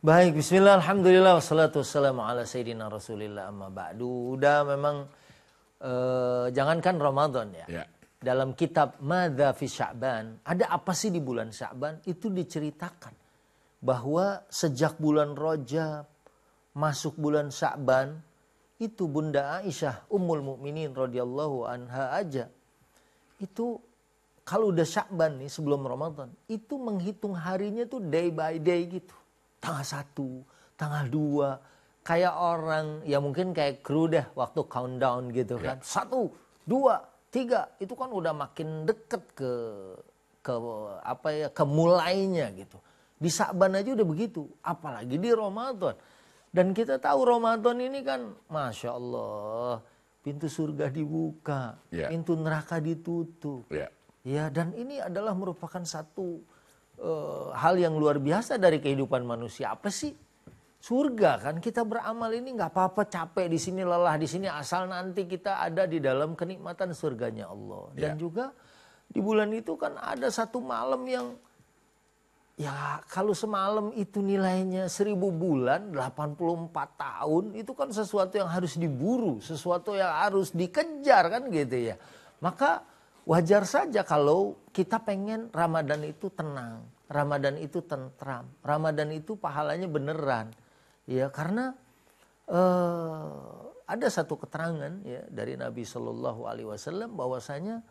Baik, bismillah, alhamdulillah, wassalatu wassalamu ala sayyidina rasulillah amma ba'du. Udah memang, eh, jangankan Ramadan ya. ya. Dalam kitab Madha fi Sya'ban, ada apa sih di bulan Sya'ban? Itu diceritakan bahwa sejak bulan Rajab masuk bulan Sya'ban, itu Bunda Aisyah Ummul Mukminin radhiyallahu anha aja itu kalau udah Syakban nih sebelum Ramadan itu menghitung harinya tuh day by day gitu tanggal satu, tanggal dua, kayak orang ya mungkin kayak kru deh waktu countdown gitu ya. kan. Yeah. Satu, dua, tiga itu kan udah makin deket ke ke apa ya ke mulainya gitu. Di Saban aja udah begitu, apalagi di Ramadan. Dan kita tahu Ramadan ini kan Masya Allah pintu surga dibuka, yeah. pintu neraka ditutup. Yeah. Ya dan ini adalah merupakan satu Eh, hal yang luar biasa dari kehidupan manusia. Apa sih? Surga kan kita beramal ini nggak apa-apa capek di sini lelah di sini asal nanti kita ada di dalam kenikmatan surganya Allah. Dan yeah. juga di bulan itu kan ada satu malam yang ya kalau semalam itu nilainya seribu bulan 84 tahun itu kan sesuatu yang harus diburu sesuatu yang harus dikejar kan gitu ya maka Wajar saja kalau kita pengen Ramadan itu tenang, Ramadan itu tentram, Ramadan itu pahalanya beneran. Ya, karena eh, ada satu keterangan ya dari Nabi Shallallahu alaihi wasallam bahwasanya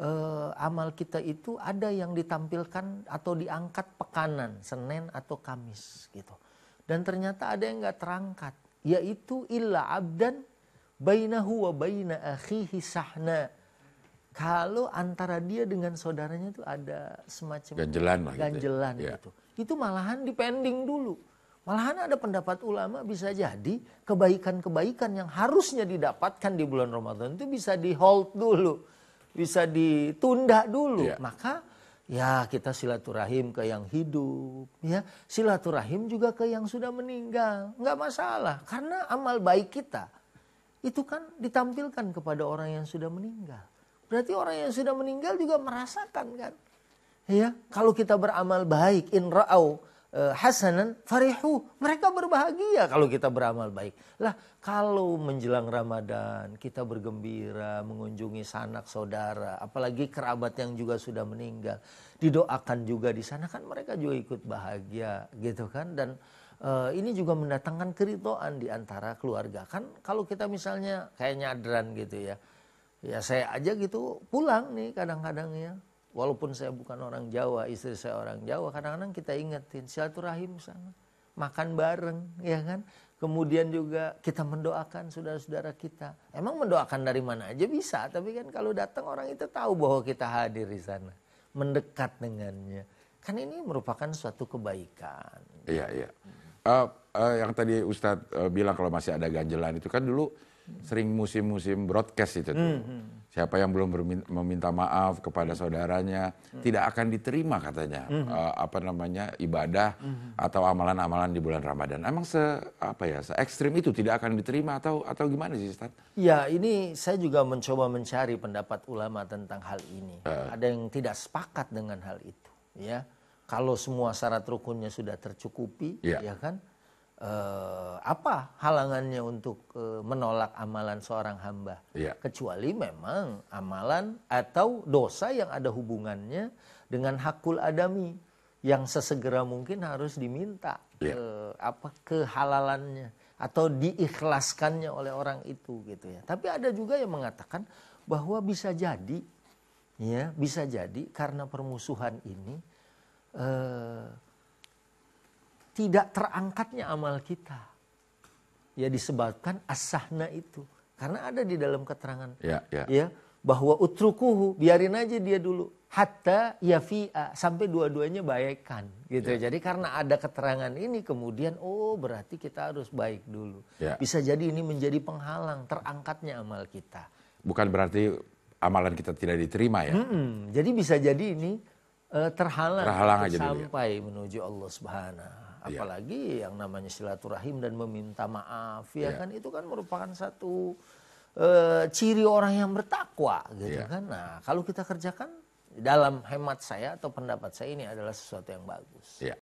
eh, amal kita itu ada yang ditampilkan atau diangkat pekanan, Senin atau Kamis gitu. Dan ternyata ada yang nggak terangkat, yaitu illa abdan bainahu wa baina akhihi sahna kalau antara dia dengan saudaranya itu ada semacam ganjelan, lah ganjelan gitu. Ya. Iya. Gitu. Itu malahan dipending dulu. Malahan ada pendapat ulama bisa jadi kebaikan-kebaikan yang harusnya didapatkan di bulan Ramadan itu bisa di hold dulu. Bisa ditunda dulu. Ya. Maka ya kita silaturahim ke yang hidup, ya silaturahim juga ke yang sudah meninggal. nggak masalah karena amal baik kita itu kan ditampilkan kepada orang yang sudah meninggal. Berarti orang yang sudah meninggal juga merasakan kan. Ya, kalau kita beramal baik, in ra'au eh, hasanan farihu. Mereka berbahagia kalau kita beramal baik. Lah kalau menjelang Ramadan kita bergembira mengunjungi sanak saudara. Apalagi kerabat yang juga sudah meninggal. Didoakan juga di sana kan mereka juga ikut bahagia gitu kan. Dan uh, ini juga mendatangkan keritoan di antara keluarga. Kan kalau kita misalnya kayak nyadran gitu ya ya saya aja gitu pulang nih kadang-kadang ya walaupun saya bukan orang Jawa istri saya orang Jawa kadang-kadang kita ingetin silaturahim sana makan bareng ya kan kemudian juga kita mendoakan saudara-saudara kita emang mendoakan dari mana aja bisa tapi kan kalau datang orang itu tahu bahwa kita hadir di sana mendekat dengannya kan ini merupakan suatu kebaikan iya iya uh, uh, yang tadi Ustadz uh, bilang kalau masih ada ganjelan itu kan dulu sering musim-musim broadcast itu hmm, hmm. Siapa yang belum meminta maaf kepada saudaranya hmm. tidak akan diterima katanya hmm. uh, apa namanya ibadah hmm, hmm. atau amalan-amalan di bulan Ramadan. Emang se apa ya se ekstrim itu tidak akan diterima atau atau gimana sih Ustaz? Ya ini saya juga mencoba mencari pendapat ulama tentang hal ini. Uh. Ada yang tidak sepakat dengan hal itu ya. Kalau semua syarat rukunnya sudah tercukupi yeah. ya kan eh, apa halangannya untuk eh, menolak amalan seorang hamba ya. kecuali memang amalan atau dosa yang ada hubungannya dengan hakul adami yang sesegera mungkin harus diminta ya. ke, eh, apa kehalalannya atau diikhlaskannya oleh orang itu gitu ya. Tapi ada juga yang mengatakan bahwa bisa jadi ya, bisa jadi karena permusuhan ini eh, tidak terangkatnya amal kita. Ya disebabkan asahna itu. Karena ada di dalam keterangan. Ya, ya. ya bahwa utrukuhu, biarin aja dia dulu. Hatta yafi'a, sampai dua-duanya baikkan Gitu. Ya. ya. Jadi karena ada keterangan ini kemudian, oh berarti kita harus baik dulu. Ya. Bisa jadi ini menjadi penghalang terangkatnya amal kita. Bukan berarti amalan kita tidak diterima ya. Mm -mm. Jadi bisa jadi ini uh, terhalang, terhalang aja sampai dulu, ya. menuju Allah Subhanahu Iya. apalagi yeah. yang namanya silaturahim dan meminta maaf ya yeah. kan itu kan merupakan satu e, ciri orang yang bertakwa gitu yeah. kan. Nah, kalau kita kerjakan dalam hemat saya atau pendapat saya ini adalah sesuatu yang bagus. Yeah.